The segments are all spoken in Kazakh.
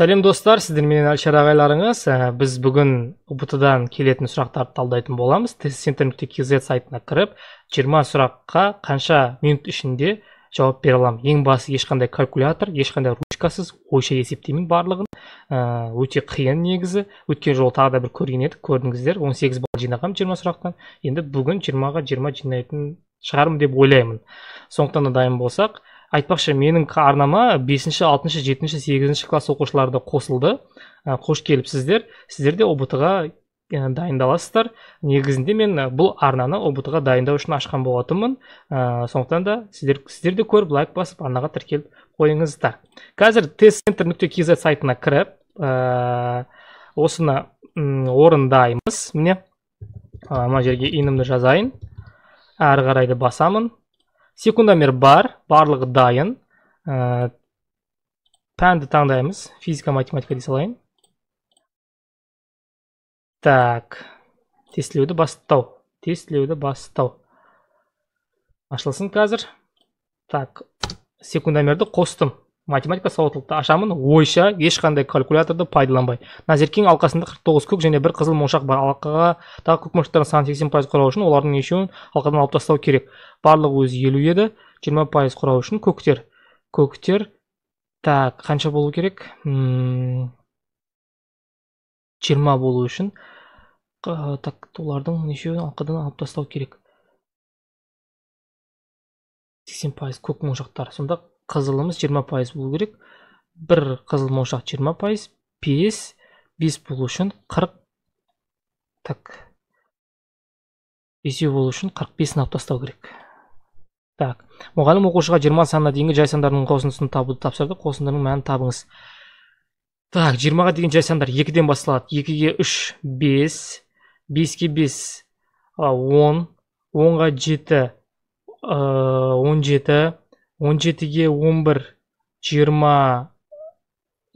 сәлем достар сіздер менен ағайларыңыз ә, біз бүгін ұбт дан келетін сұрақтарды талдайтын боламыз тест нүкте kz сайтына кіріп 20 сұраққа қанша минут ішінде жауап бере аламын ең басы ешқандай калькулятор ешқандай ручкасыз ойша есептеймін барлығын ә, өте қиын негізі өткен жолы тағы да бір көрген едік көрдіңіздер 18 сегіз балл жинағанмын жиырма сұрақтан енді бүгін жиырмаға жиырма жинайтын шығармын деп ойлаймын сондықтан да дайын болсақ айтпақшы менің арнама бесінші алтыншы жетінші сегізінші класс оқушылары да қосылды ә, қош келіпсіздер сіздер де ұбт ға ә, дайындаласыздар негізінде мен ә, бұл арнаны ұбт ға дайындау үшін ашқан болатынмын сондықтан да сіздер, сіздер де көріп лайк басып арнаға тіркеліп қойыңыздар қазір тест центр нүкте kz сайтына кіріп осыны орындаймыз міне мына жерге инімді жазайын әрі қарайды басамын Секундамер бар барлығы дайын э, пәнді таңдаймыз физика математика дей салайын так тестілеуді бастау тестілеуді бастау ашылсын қазір так секундамерді қостым математика сауаттылықты ашамын ойша ешқандай калькуляторды пайдаланбай назеркең алқасында 49 көк және бір қызыл моншақ бар тағы көк моншақтардың санын 80 пайыз құрау үшін олардың нешеуін алқадан алып тастау керек барлығы өзі елу еді 20 пайыз құрау үшін көктер көктер так қанша болу керек жиырма болу үшін так олардың нешеуін алқадан алып тастау керек сексен пайыз көк моншақтар сонда қызылымыз 20% болу керек бір қызыл моншақ 20% 5 5 болу үшін 40 так бесеу болу үшін 45-ін алып керек так мұғалім оқушыға 20 санына дейінгі жай сандардың қосындысын табуды тапсырды қосындының мәнін табыңыз так 20-ға дейін жай сандар 2-ден басталады 2-ге 3 5 5-ке 5 10 10-ға 7 17 он жетіге он бір жиырма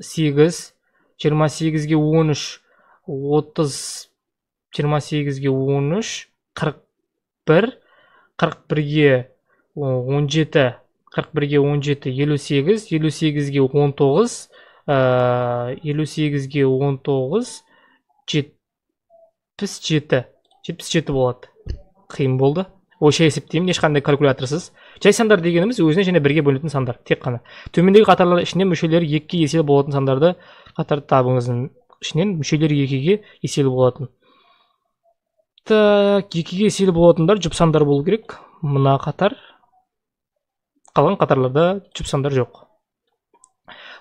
сегіз жиырма сегізге он үш отыз жиырма сегізге он үш қырық бір қырық бірге он жеті қырық бірге он жеті елу сегіз елу сегізге он тоғыз э, елу сегізге он тоғыз жетпіс жеті жетпіс жеті болады қиын болды оша есептеймін ешқандай калькуляторсыз жай сандар дегеніміз өзіне және бірге бөлінетін сандар тек қана төмендегі қатарлар ішінен мүшелері екіге еселі болатын сандарды қатар табыңыздың ішінен мүшелері екіге еселі болатын так екіге еселі болатындар жұп сандар болу керек мына қатар қалған қатарларда жұп сандар жоқ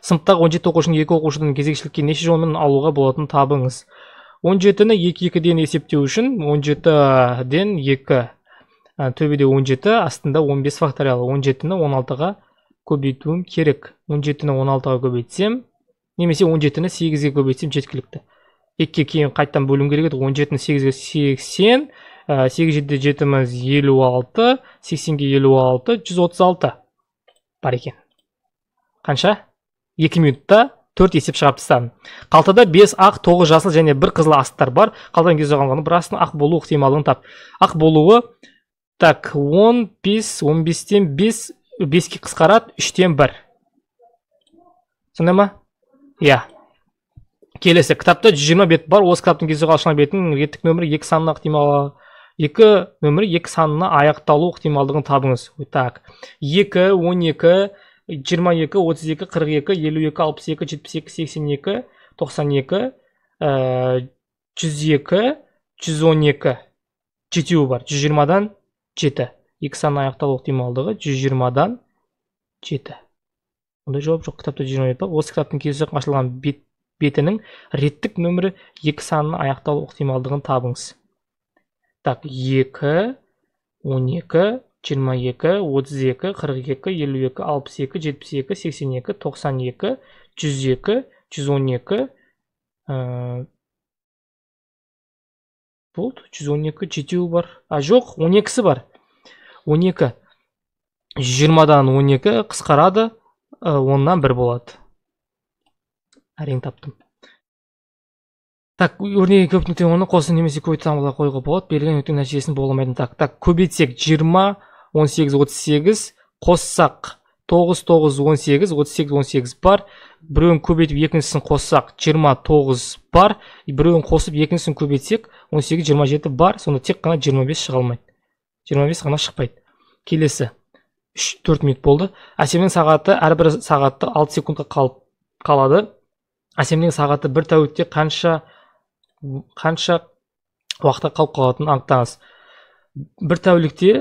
сыныптағы он жеті оқушының екі оқушыдан кезекшілікке неше жолмен алуға болатынын табыңыз он жетіні екі екіден есептеу үшін он жетіден екі ә, төбеде 17 астында 15 факториал 17-ні 16-ға көбейтуім керек 17-ні 16-ға көбейтсем немесе 17-ні 8-ге көбейтсем жеткілікті 2-ге кейін қайтадан бөлім керек еді 17-ні 8-ге 80 ә, 8 жетіде жетіміз 56 80-ге 56 136 бар екен қанша 2 минутта төрт есеп шығарып тастадым қалтада бес ақ тоғыз жасыл және бір қызыл астар бар қалған кез оған бір астың ақ болу ықтималын тап ақ болуы Так, 10, 5, 15, 5, 5 ке қысқарат, 3-тен 1. Сонда ма? Иә. Келесі, кітапта 120 бет бар. Осы кітаптың кезең қалшына бетін үлгеттік нөмірі 2 санына ықтималы. 2 нөмірі 2 санына аяқталу ықтималдығын табыңыз. Так, 2, 12, 22, 32, 42, 52, 62, 72, 82, 92, 102, 112, 7 бар. 120-дан жеті екі санның аяқталу ықтималдығы жүз жиырмадан жеті ондай жауап жоқ кітапта жүз жиырма осы кітаптың келесі ашылған бет, бетінің реттік нөмірі екі санның аяқталу ықтималдығын табыңыз так екі он екі жиырма екі отыз екі қырық екі елу екі алпыс екі жетпіс екі сексен екі тоқсан екі жүз екі жүз он екі болды жүз он екі жетеуі бар а жоқ он екісі бар он екі жүз жиырмадан он екі қысқарады э, оннан бір болады әрең таптым так өрнегі көп нүкте оны қосы немесе көбейту таңбалар қоюға болады берілген нүктенің нәтижесін бола алмайтын так так көбейтсек жиырма он сегіз отыз сегіз қоссақ тоғыз тоғыз он сегіз отыз сегіз он сегіз бар біреуін көбейтіп екіншісін қоссақ жиырма тоғыз бар біреуін қосып екіншісін көбейтсек он сегіз жиырма жеті бар сонда тек қана жиырма бес шыға алмайды жиырма бес ғана шықпайды келесі үш төрт минут болды әсемнің сағаты әрбір сағатты алты секундқа қалып қалады әсемнің сағаты бір тәулікте қанша қанша уақытта қалып қалатынын анықтаңыз бір тәулікте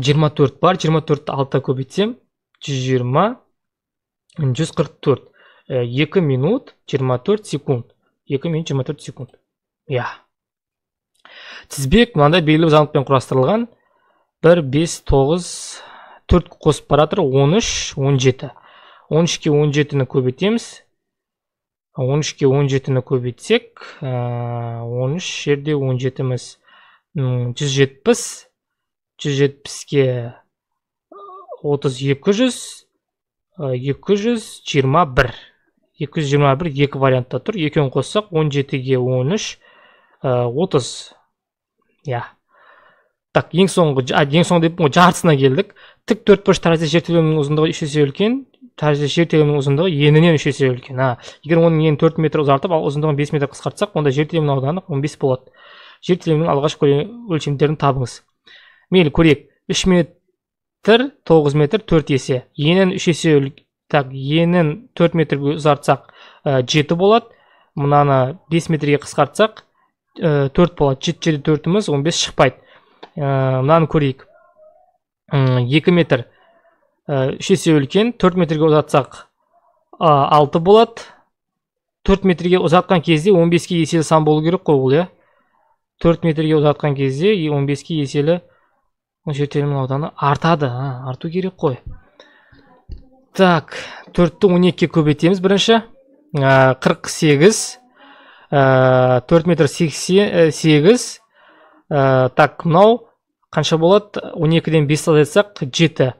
24 бар 24-ті алтыға көбейтсем 120 144 2 минут 24 секунд 2 минут 24 секунд иә тізбек мынандай белгілі бір заңдықпен құрастырылған бір бес тоғыз төрт қосып бара жатыр он үш он жеті он үшке он жетіні көбейтеміз он үшке он жетіні көбейтсек э, он үш жерде он жетіміз жүз жетпіс жүз жетпіске отыз екі жүз екі жүз жиырма бір екі жүз жиырма бір екі вариантта тұр екеуін қоссақ он жетіге он үш отыз иә так ең соңғы ең соңғы деппін ғой жартысына келдік тік төртбұрыш тәрізді жер телімінің ұзындығы үш есе үлкен тәрізді жер телімінің ұзындығы енінен үш есе үлкен а егер оның енін төрт метр ұзартып ал ұзындығын бес метр қысқартсақ онда жер телімінің ауданы он бес болады жер телімінің алғашқы өлшемдерін табыңыз Міне көрек, 3 метр, 9 метр, 4 есе. е 3 еселік. Так, е 4 ә, ә, ә, метрге ұзартсақ 7 болады. Мұнаны 5 метрге қысқартсақ 4 болады. 7 74-іміз 15 шықпайды. Мынаны көрейік. 2 метр есе өлкен 4 метрге ұзатсақ 6 болады. 4 метрге ұзатқан кезде 15-ке еселен сан болу керек қой ғой. 4 иә? метрге ұзатқан кезде 15-ке еселі ауданы артады арту керек қой так төртті он екіге көбейтеміз бірінші қырық сегіз төрт метр э, сегіз так мынау қанша болады он екіден бесті азайтсақ жеті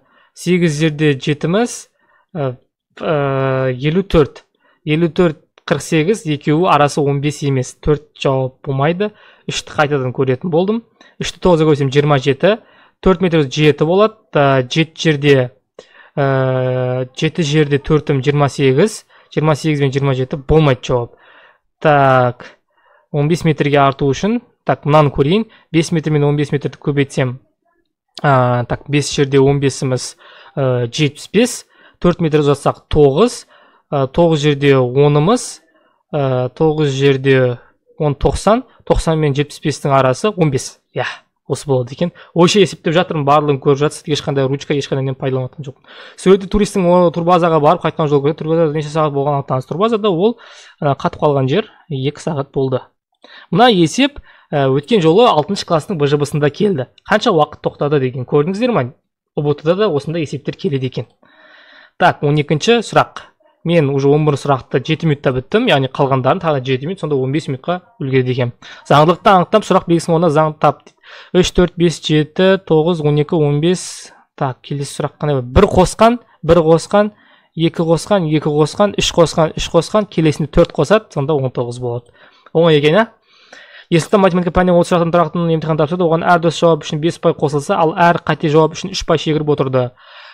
жерде жетіміз елу төрт елу төрт қырық сегіз екеуі арасы бес емес төрт жауап болмайды үшті қайтадан көретін болдым үшті тоғызға көбейсем жиырма жеті төрт метр жеті болады жеті жерде ә, жеті жерде төртім жиырма сегіз жиырма сегіз бен жиырма жеті болмайды жауап так он бес метрге арту үшін так мынаны көрейін бес метр мен он бес метрді көбейтсем так бес жерде он бесіміз ә, жетпіс бес төрт метр ұзатсақ тоғыз ә, тоғыз жерде онымыз тоғыз жерде он тоқсан тоқсан мен жетпіс бестің арасы он бес иә осы болады екен ойша есептеп жатырмын барлығын көріп жатсыз ешқандай ручка ешқандай нені пайдаланып жоқ сол ретте туристің турбазаға барып қайтқан жолы керек турбазада неше сағат болғанын таныс турбазада ол қатып қалған жер екі сағат болды мына есеп өткен жолы алтыншы класстың бжбсында келді қанша уақыт тоқтады деген көрдіңіздер ма ұбт да осындай есептер келеді екен так он екінші сұрақ мен уже он бір сұрақты жеті минутта біттім яғни қалғандарын тағы да жеті минут сонда он бес минутқа үлгерді екенмін заңдылықты анықтап сұрақ белгісінің орнына заңды тап дейді үш төрт бес жеті тоғыз он екі он бес так келесі сұрақ қандай бір қосқан бір қосқан екі қосқан екі қосқан үш қосқан үш қосқан келесінде төрт қосады сонда он тоғыз болады оңай екен иә есілтан математика пәнінен отыз сұрақтан тұратын емтихан тапсырды оған әр дұрыс жауап үшін бес ұпай қосылса ал әр қате жауап үшін үш ұпай шегіріп отырды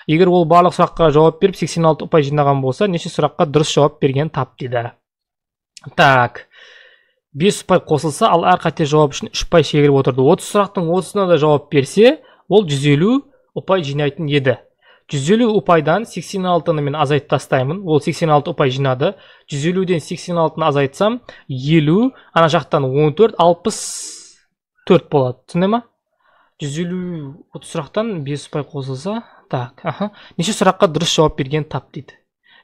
егер ол барлық сұраққа жауап беріп 86 ұпай жинаған болса неше сұраққа дұрыс жауап берген тап дейді так 5 ұпай қосылса ал әр қате жауап үшін 3 ұпай шегіріп отырды 30 сұрақтың 30-ына да жауап берсе ол 150 ұпай жинайтын еді 150 ұпайдан 86-ны мен азайтып тастаймын ол 86 ұпай жинады 150-ден 86-ны азайтсам 50 ана жақтан 14 64 болады түсіндің 150 30 сұрақтан 5 ұпай қосылса так аха неше сұраққа дұрыс жауап бергенін тап дейді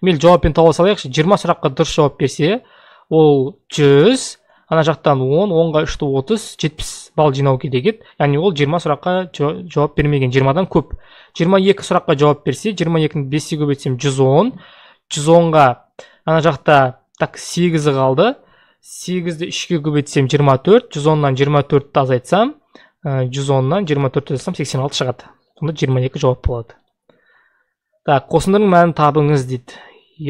мейлі жауаппен таба салайықшы жиырма сұраққа дұрыс жауап берсе ол жүз ана жақтан он онға үшті отыз жетпіс балл жинау керек еді яғни ол жиырма сұраққа жауап бермеген жиырмадан көп жиырма екі сұраққа жауап берсе жиырма екіні беске көбейтсем жүз он жүз онға ана жақта так сегізі қалды сегізді үшке көбейтсем жиырма төрт жүз оннан жиырма төртті азайтсам э, жүз оннан жиырма төртті азайтсам сексен алты шығады сонда жиырма екі жауап болады так қосындының мәнін табыңыз дейді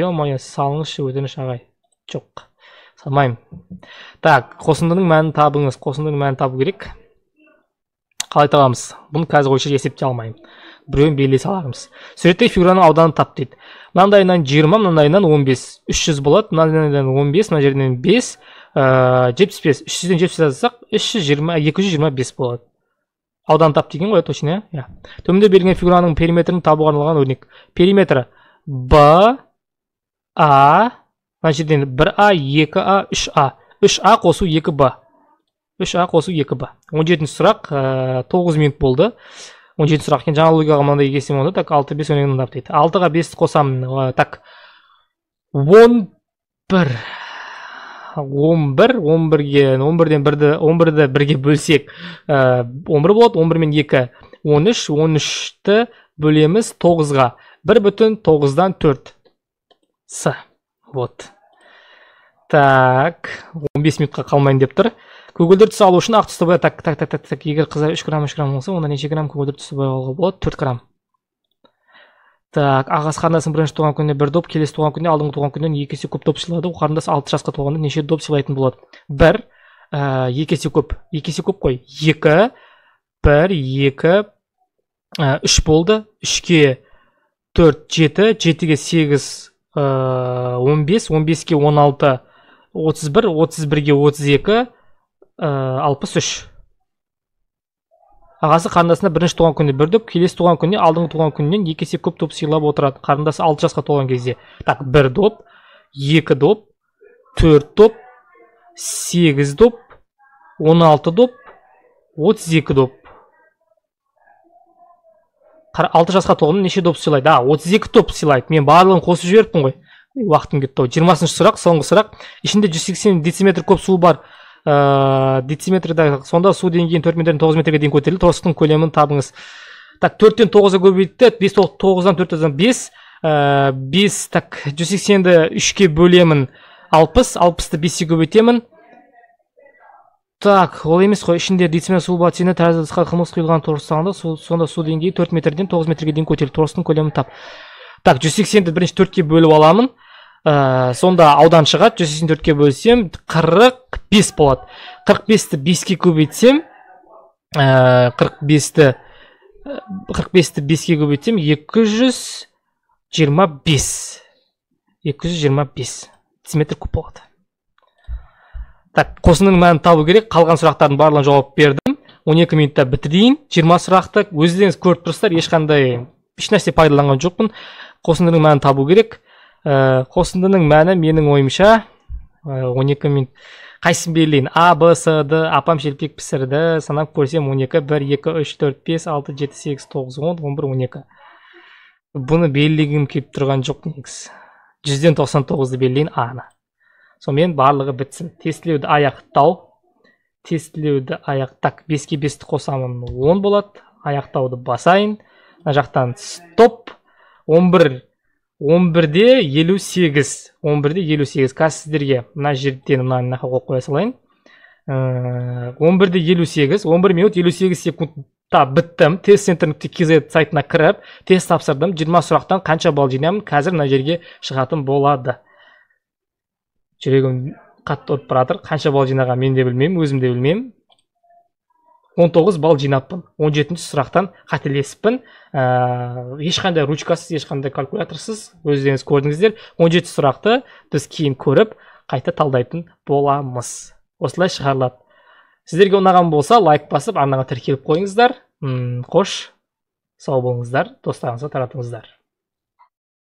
е мое салыңызшы өтініш ағай жоқ салмаймын так қосындының мәнін табыңыз қосындының мәнін табу керек қалай табамыз бұны қазір ойша есептей алмаймын біреуін белгілей салармыз суретте фигураның ауданын тап дейді мынандайынан жиырма мынандайынан он бес үш жүз болады мынандайынан он бес мына жерінен бес э, жетпіс бес үш жүзден жетпіс жазсақ үш жүз жиырма екі жүз жиырма бес болады аудан тап деген ғой точно иә иә төменде берілген фигураның периметрін табуға арналған өрнек периметрі б а мына жерден бір а екі а үш а үш а қосу екі б үш а қосу екі б он жетінші сұрақ э, тоғыз минут болды он жетінші сұрақ екен жаңа логикаға мынандай келсем онда так алты бес он екі дейді алтыға бесті қосамын э, так он бір он бір он бірге он бірден бірді он бірді бірге бөлсек ә, он бір болады он бір мен екі он үш он үшті бөлеміз тоғызға бір бүтін тоғыздан төрт с вот так он бес минутқа қалмайын деп тұр көгілдір түс алу үшін ақ түсті так так так так так егер қыздар үш грамм үш грамм болса онда неше грамм көгілдір түсті алуға болады төрт грамм так ағасы қарындасының бірінші туған күніне бір доп келесі туған күніне алдыңғы туған күннен екі есе көп доп сыйлады ол қарындас алты жасқа толғанда неше доп сыйлайтын болады бір ә, екі есе көп екі есе көп қой екі бір екі ә, үш болды үшке төрт жеті жетіге сегіз ә, он бес он беске он алты отыз бір отыз бірге отыз екі ә, алпыс үш ағасы қарындасына бірінші туған күнде бір доп келесі туған күніне алдыңғы туған күнінен екі есе көп доп сыйлап отырады қарындасы алты жасқа толған кезде так бір доп екі доп төрт доп сегіз доп он алты доп отыз екі доп алты жасқа толғанда неше доп сыйлайды а отыз екі доп сыйлайды мен барлығын қосып жіберіппін ғой уақытым кетті ғой жиырмасыншы сұрақ соңғы сұрақ ішінде жүз сексен дециметр көп су бар ә, э, дециметрді сонда су деңгейін төрт метрден тоғыз метрге дейін көтерілді торсықтың көлемін табыңыз так төрттен тоғызға көбейтті бес тоғыздан төрт тоғыздан бес э, бес так жүз сексенді үшке бөлемін алпыс алпысты беске көбейтемін так ол емес қой ішінде дециметр су бассейні таразысқа қымыз құйылған су, сонда су деңгейі төрт метрден тоғыз метрге дейін көтерілді торыстың көлемін тап так жүз сексенді бірінші төртке бөліп аламын ә, сонда аудан шығады жүз сексен төртке бөлсем қырық бес болады қырық бесті беске көбейтсем э, қырық бесті қырық бесті беске көбейтсем екі жүз жиырма бес екі жүз жиырма бес сантиметр куб болады так қосындының мәнін табу керек қалған сұрақтардың барлығын жауап бердім 12 минутта бітірейін 20 сұрақты өздеріңіз көріп тұрсыздар ешқандай ешнәрсе пайдаланған жоқпын қосындының мәнін табу керек Э, қосындының мәні менің ойымша 12 э, минут қайсысын белгілейін а б с д апам шелпек пісірді санап көрсем 12 1 2 3 4 5 6 7 8 9 10 11 12 бұны белгілегім келіп тұрған жоқ негізі жүзден тоқсан тоғызды белгілейін аны сонымен барлығы бітсін тестілеуді аяқтау тестілеуді аяқтак беске бесті қосамын он болады аяқтауды басайын мына жақтан стоп 11 он бірде елу сегіз он бірде елу сегіз қазір сіздерге мына жерден мынаны мына жаққа қойып қоя салайын он бірде елу сегіз он бір минут елу сегіз секундта біттім тест центр нүкте kz сайтына кіріп тест тапсырдым жиырма сұрақтан қанша балл жинаймын қазір мына жерге шығатын болады жүрегім қатты ұрып бара жатыр қанша балл жинаған мен де білмеймін өзім де білмеймін 19 балл жинаппын 17 сұрақтан қателесіппін ә, ешқандай ручкасыз ешқандай калькуляторсыз өздеріңіз көрдіңіздер 17 сұрақты біз кейін көріп қайта талдайтын боламыз осылай шығарылады сіздерге ұнаған болса лайк басып арнаға тіркеліп қойыңыздар қош сау болыңыздар достарыңызға таратыңыздар